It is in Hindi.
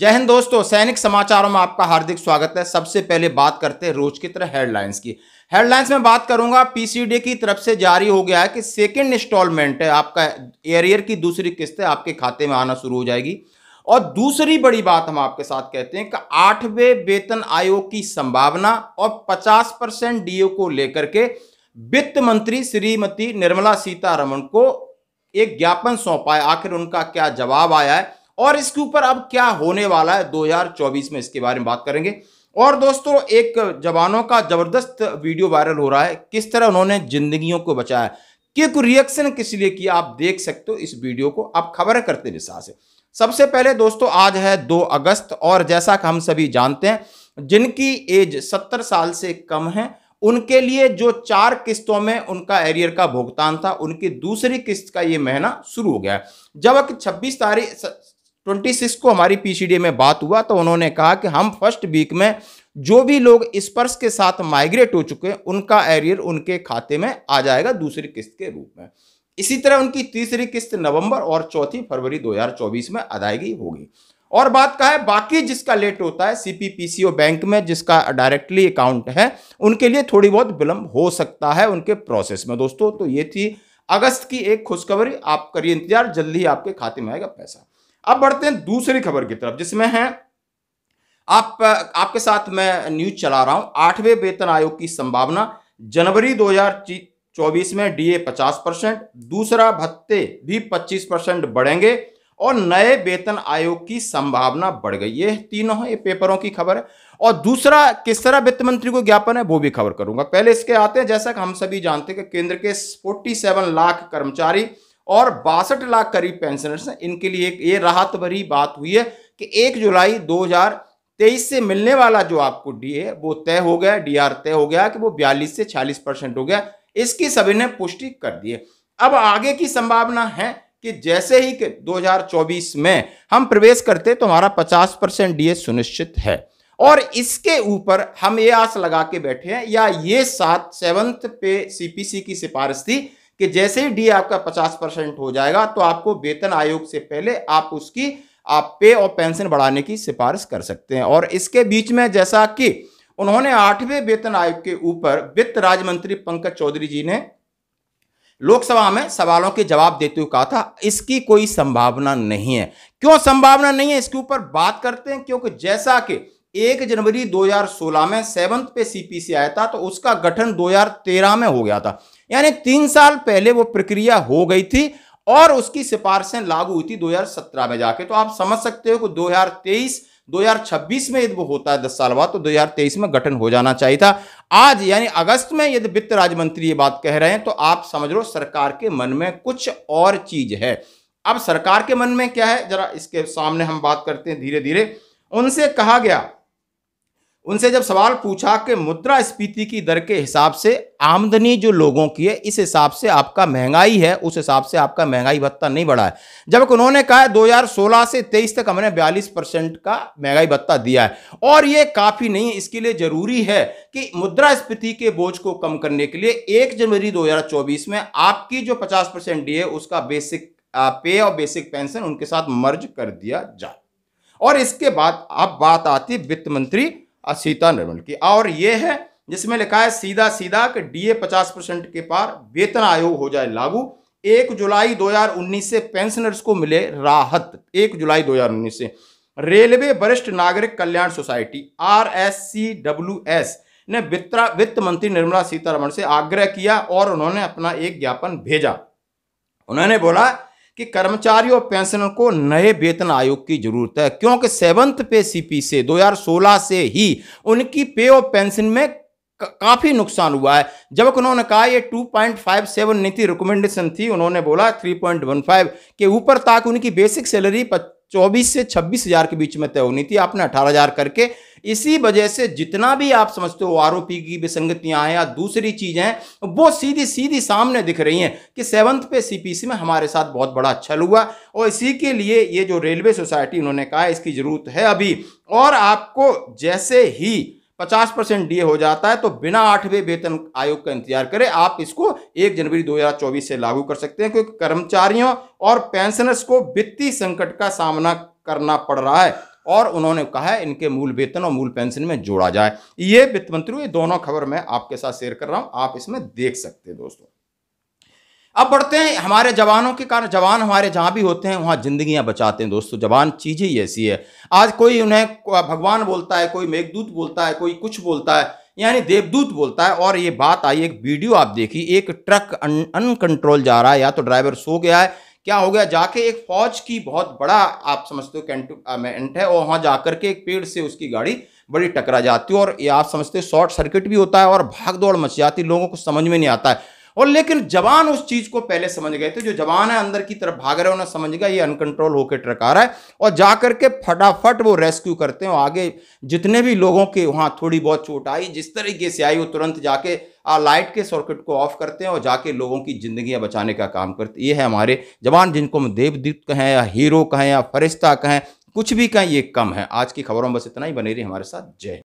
जय हिंद दोस्तों सैनिक समाचारों में आपका हार्दिक स्वागत है सबसे पहले बात करते हैं रोज की तरह हेडलाइंस की हेडलाइंस में बात करूंगा पीसीडी की तरफ से जारी हो गया है कि सेकंड इंस्टॉलमेंट है आपका एरियर की दूसरी किस्त आपके खाते में आना शुरू हो जाएगी और दूसरी बड़ी बात हम आपके साथ कहते हैं कि आठवें वेतन आयोग की संभावना और पचास परसेंट डीओ को लेकर के वित्त मंत्री श्रीमती निर्मला सीतारमण को एक ज्ञापन सौंपा है आखिर उनका क्या जवाब आया है और इसके ऊपर अब क्या होने वाला है 2024 में इसके बारे में बात करेंगे और दोस्तों एक जवानों का जबरदस्त वीडियो वायरल हो रहा है किस तरह उन्होंने जिंदगियों को बचाया क्योंकि रिएक्शन किस लिए किया आप देख सकते हो इस वीडियो को आप खबर करते विश्वास से सबसे पहले दोस्तों आज है दो अगस्त और जैसा कि हम सभी जानते हैं जिनकी एज सत्तर साल से कम है उनके लिए जो चार किस्तों में उनका एरियर का भुगतान था उनकी दूसरी किस्त का ये महीना शुरू हो गया है जबकि 26 तारीख 26 को हमारी पीसीडी में बात हुआ तो उन्होंने कहा कि हम फर्स्ट वीक में जो भी लोग स्पर्श के साथ माइग्रेट हो चुके हैं उनका एरियर उनके खाते में आ जाएगा दूसरी किस्त के रूप में इसी तरह उनकी तीसरी किस्त नवंबर और चौथी फरवरी 2024 में अदायगी होगी और बात का है बाकी जिसका लेट होता है सीपीपीसीओ बैंक में जिसका डायरेक्टली अकाउंट है उनके लिए थोड़ी बहुत विलंब हो सकता है उनके प्रोसेस में दोस्तों तो ये थी अगस्त की एक खुशखबरी आप करिए इंतजार जल्दी ही आपके खाते में आएगा पैसा अब बढ़ते हैं दूसरी खबर की तरफ जिसमें है आप आपके साथ मैं न्यूज चला रहा हूं आठवें वेतन आयोग की संभावना जनवरी 2024 में डीए 50 परसेंट दूसरा भत्ते भी 25 परसेंट बढ़ेंगे और नए वेतन आयोग की संभावना बढ़ गई ये तीनों ये पेपरों की खबर है और दूसरा किस तरह वित्त मंत्री को ज्ञापन है वो भी खबर करूंगा पहले इसके आते हैं जैसा कि हम सभी जानते हैं कि केंद्र के 47 लाख कर्मचारी और बासठ लाख करीब पेंशनर्स हैं इनके लिए एक ये राहत भरी बात हुई है कि एक जुलाई 2023 से मिलने वाला जो आपको डी है वो तय हो गया डीआर तय हो गया कि वो बयालीस से छियालीस परसेंट हो गया इसकी सभी ने पुष्टि कर दी है अब आगे की संभावना है कि जैसे ही कि 2024 में हम प्रवेश करते तो हमारा 50 परसेंट डी सुनिश्चित है और इसके ऊपर हम ये आस लगा के बैठे हैं या ये सात सेवंथ पे सीपीसी की सिफारिश थी कि जैसे ही डी आपका पचास परसेंट हो जाएगा तो आपको वेतन आयोग से पहले आप उसकी आप पे और पेंशन बढ़ाने की सिफारिश कर सकते हैं और इसके बीच में जैसा कि उन्होंने आठवें वेतन आयोग के ऊपर वित्त राज्य मंत्री पंकज चौधरी जी ने लोकसभा में सवालों के जवाब देते हुए कहा था इसकी कोई संभावना नहीं है क्यों संभावना नहीं है इसके ऊपर बात करते हैं क्योंकि जैसा कि एक जनवरी 2016 में सेवंथ पे सीपीसी आया था तो उसका गठन 2013 में हो गया था यानी तीन साल पहले वो प्रक्रिया हो गई थी और उसकी सिफारिशें लागू हुई थी 2017 में जाके तो आप समझ सकते हो कि 2023 2026 में यदि वो होता है दस साल बाद तो 2023 में गठन हो जाना चाहिए था आज यानी अगस्त में यदि वित्त राज्य मंत्री ये बात कह रहे हैं तो आप समझ लो सरकार के मन में कुछ और चीज है अब सरकार के मन में क्या है जरा इसके सामने हम बात करते हैं धीरे धीरे उनसे कहा गया उनसे जब सवाल पूछा कि मुद्रा स्फीति की दर के हिसाब से आमदनी जो लोगों की है इस हिसाब से आपका महंगाई है उस हिसाब से आपका महंगाई भत्ता नहीं बढ़ा है जब उन्होंने कहा 2016 से 23 तक हमने 42 परसेंट का महंगाई भत्ता दिया है और ये काफ़ी नहीं है इसके लिए ज़रूरी है कि मुद्रा स्फीति के बोझ को कम करने के लिए एक जनवरी दो में आपकी जो पचास परसेंट है उसका बेसिक पे और बेसिक पेंशन उनके साथ मर्ज कर दिया जाए और इसके बाद अब बात आती वित्त मंत्री सीता निर्मल की और ये है जिसमें लिखा है सीधा सीधा कि डीए 50 परसेंट के पार वेतन आयोग हो जाए लागू एक जुलाई 2019 से पेंशनर्स को मिले राहत एक जुलाई 2019 से रेलवे वरिष्ठ नागरिक कल्याण society R S C W S ने वित्त मंत्री निर्मला सीतारमण से आग्रह किया और उन्होंने अपना एक ज्ञापन भेजा उन्होंने बोला कि कर्मचारी और पेंशनर को नए वेतन आयोग की जरूरत है क्योंकि सेवंथ पे सीपी से 2016 से ही उनकी पे और पेंशन में काफ़ी नुकसान हुआ है जब उन्होंने कहा ये 2.57 नीति रिकमेंडेशन थी उन्होंने बोला 3.15 के ऊपर तक उनकी बेसिक सैलरी चौबीस से छब्बीस हजार के बीच में तय होनी थी आपने अठारह हजार करके इसी वजह से जितना भी आप समझते हो आरोपी की विसंगतियां हैं या दूसरी चीजें हैं वो सीधी सीधी सामने दिख रही हैं कि सेवंथ पे सीपीसी में हमारे साथ बहुत बड़ा छल हुआ और इसी के लिए ये जो रेलवे सोसाइटी उन्होंने कहा इसकी जरूरत है अभी और आपको जैसे ही पचास परसेंट डीए हो जाता है तो बिना आठवें वेतन आयोग का इंतजार करें आप इसको एक जनवरी 2024 से लागू कर सकते हैं क्योंकि कर्मचारियों और पेंशनर्स को वित्तीय संकट का सामना करना पड़ रहा है और उन्होंने कहा है इनके मूल वेतन और मूल पेंशन में जोड़ा जाए ये वित्त मंत्री ये दोनों खबर मैं आपके साथ शेयर कर रहा हूँ आप इसमें देख सकते हैं दोस्तों अब बढ़ते हैं हमारे जवानों के कारण जवान हमारे जहाँ भी होते हैं वहाँ जिंदगियाँ बचाते हैं दोस्तों जवान चीज़ ही ऐसी है आज कोई उन्हें भगवान बोलता है कोई मेघदूत बोलता है कोई कुछ बोलता है यानी देवदूत बोलता है और ये बात आई एक वीडियो आप देखी एक ट्रक अनकंट्रोल जा रहा है या तो ड्राइवर सो गया है क्या हो गया जाके एक फौज की बहुत बड़ा आप समझते हो कैंटमेंट है और वहाँ जाकर के एक पेड़ से उसकी गाड़ी बड़ी टकरा जाती है और ये आप समझते हो शॉर्ट सर्किट भी होता है और भाग दौड़ मच जाती लोगों को समझ में नहीं आता है और लेकिन जवान उस चीज को पहले समझ गए थे जो जवान है अंदर की तरफ भाग रहे उन्हें समझ गया ये अनकंट्रोल होकर ट्रक आ रहा है और जाकर के फटाफट वो रेस्क्यू करते हैं आगे जितने भी लोगों के वहां थोड़ी बहुत चोट आई जिस तरीके से आई वो तुरंत जाके लाइट के सर्किट को ऑफ करते हैं और जाके लोगों की ज़िंदगियां बचाने का काम करते ये है हमारे जवान जिनको हम देवदूत कहें या हीरो कहें या फरिश्ता कहें कुछ भी कहें ये कम है आज की खबरों में बस इतना ही बने रही हमारे साथ जय